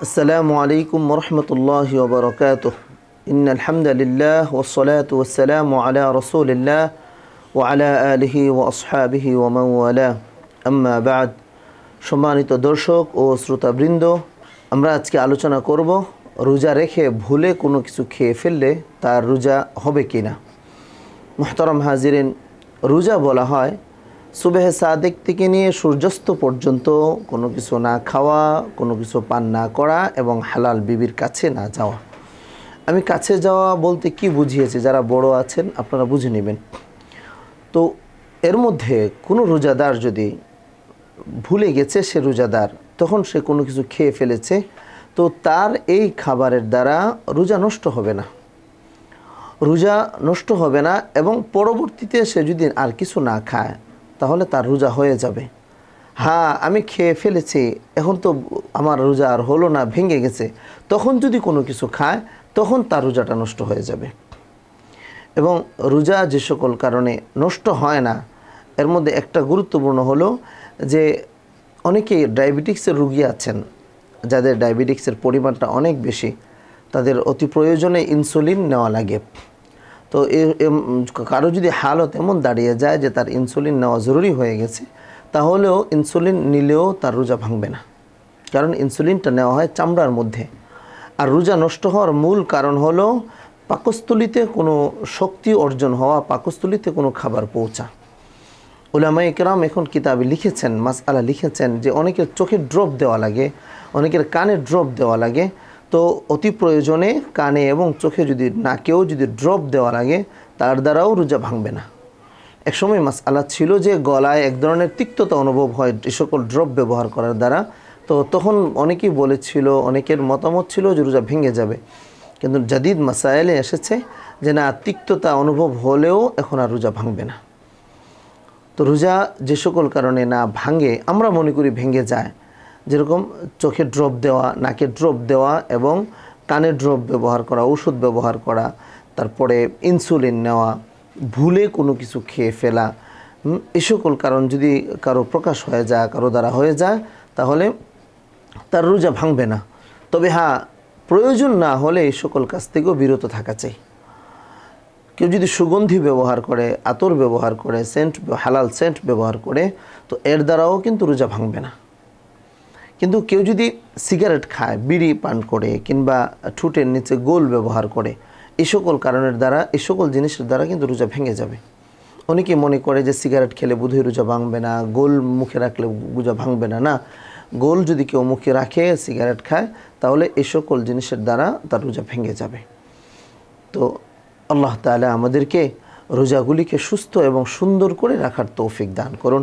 السلام عليكم ورحمة الله وبركاته إن الحمد لله والصلاة والسلام على رسول الله وعلى آله وأصحابه ومن والاه أما بعد شماني تدرشوك ও শ্রোতাবৃন্দ আমরা আজকে আলোচনা করব রোজা রেখে ভুলে কোনো কিছু খেয়ে ফেললে তার রোজা হবে কি না মোহতরম হাজিরেন রোজা বলা হয় সুবেহে সাদেক থেকে নিয়ে সূর্যাস্ত পর্যন্ত কোনো কিছু না খাওয়া কোনো কিছু পান না করা এবং হালাল বিবির কাছে না যাওয়া আমি কাছে যাওয়া বলতে কি বুঝিয়েছি যারা বড় আছেন আপনারা বুঝে নেবেন তো এর মধ্যে কোনো রোজাদার যদি ভুলে গেছে সে রোজাদার তখন সে কোনো কিছু খেয়ে ফেলেছে তো তার এই খাবারের দ্বারা রোজা নষ্ট হবে না রোজা নষ্ট হবে না এবং পরবর্তীতে সে যদি আর কিছু না খায় তাহলে তার রোজা হয়ে যাবে হ্যাঁ আমি খেয়ে ফেলেছি এখন তো আমার রোজা আর হলো না ভেঙে গেছে তখন যদি কোনো কিছু খায় তখন তার রোজাটা নষ্ট হয়ে যাবে এবং রোজা যে সকল কারণে নষ্ট হয় না এর মধ্যে একটা গুরুত্বপূর্ণ হলো যে অনেকে ডায়াবেটিক্সের রুগী আছেন যাদের ডায়াবেটিক্সের পরিমাণটা অনেক বেশি তাদের অতি প্রয়োজনে ইনসুলিন নেওয়া লাগে তো কারো যদি হালত এমন দাঁড়িয়ে যায় যে তার ইনসুলিন নেওয়া জরুরি হয়ে গেছে তাহলেও ইনসুলিন নিলেও তার রোজা ভাঙবে না কারণ ইনসুলিনটা নেওয়া হয় চামড়ার মধ্যে আর রোজা নষ্ট হওয়ার মূল কারণ হলো পাকস্থলিতে কোনো শক্তি অর্জন হওয়া পাকস্থলিতে কোনো খাবার পৌঁছা ওলামা একরাম এখন কিতাবে লিখেছেন আলা লিখেছেন যে অনেকের চোখে ড্রপ দেওয়া লাগে অনেকের কানে ড্রপ দেওয়া লাগে তো অতি প্রয়োজনে কানে এবং চোখে যদি নাকেও যদি ড্রপ দেওয়া লাগে তার দ্বারাও রোজা ভাঙবে না একসময় মাস আলা ছিল যে গলায় এক ধরনের তিক্ততা অনুভব হয় এ সকল ড্রপ ব্যবহার করার দ্বারা তো তখন অনেকেই বলেছিল অনেকের মতামত ছিল যে রোজা ভেঙে যাবে কিন্তু জাদিদ মাসায়েলে এসেছে যে না তিক্ততা অনুভব হলেও এখন আর রোজা ভাঙবে না তো রোজা যে সকল কারণে না ভাঙে আমরা মনে করি ভেঙে যায় যেরকম চোখে ড্রপ দেওয়া নাকে ড্রপ দেওয়া এবং কানে ড্রপ ব্যবহার করা ওষুধ ব্যবহার করা তারপরে ইনসুলিন নেওয়া ভুলে কোনো কিছু খেয়ে ফেলা এ সকল কারণ যদি কারো প্রকাশ হয়ে যায় কারো দ্বারা হয়ে যায় তাহলে তার রোজা ভাঙবে না তবে হ্যাঁ প্রয়োজন না হলে এই সকল কাছ থেকেও বিরত থাকা চাই কেউ যদি সুগন্ধি ব্যবহার করে আতর ব্যবহার করে সেন্ট হালাল সেন্ট ব্যবহার করে তো এর দ্বারাও কিন্তু রোজা ভাঙবে না কিন্তু কেউ যদি সিগারেট খায় বিড়ি পান করে কিংবা ঠুটের নিচে গোল ব্যবহার করে এই সকল কারণের দ্বারা এই সকল জিনিসের দ্বারা কিন্তু রোজা ভেঙে যাবে অনেকে মনে করে যে সিগারেট খেলে বোধহয় রোজা ভাঙবে না গোল মুখে রাখলে রোজা ভাঙবে না না গোল যদি কেউ মুখে রাখে সিগারেট খায় তাহলে এ সকল জিনিসের দ্বারা তার রোজা ভেঙে যাবে তো আল্লাহ তালা আমাদেরকে রোজাগুলিকে সুস্থ এবং সুন্দর করে রাখার তৌফিক দান করুন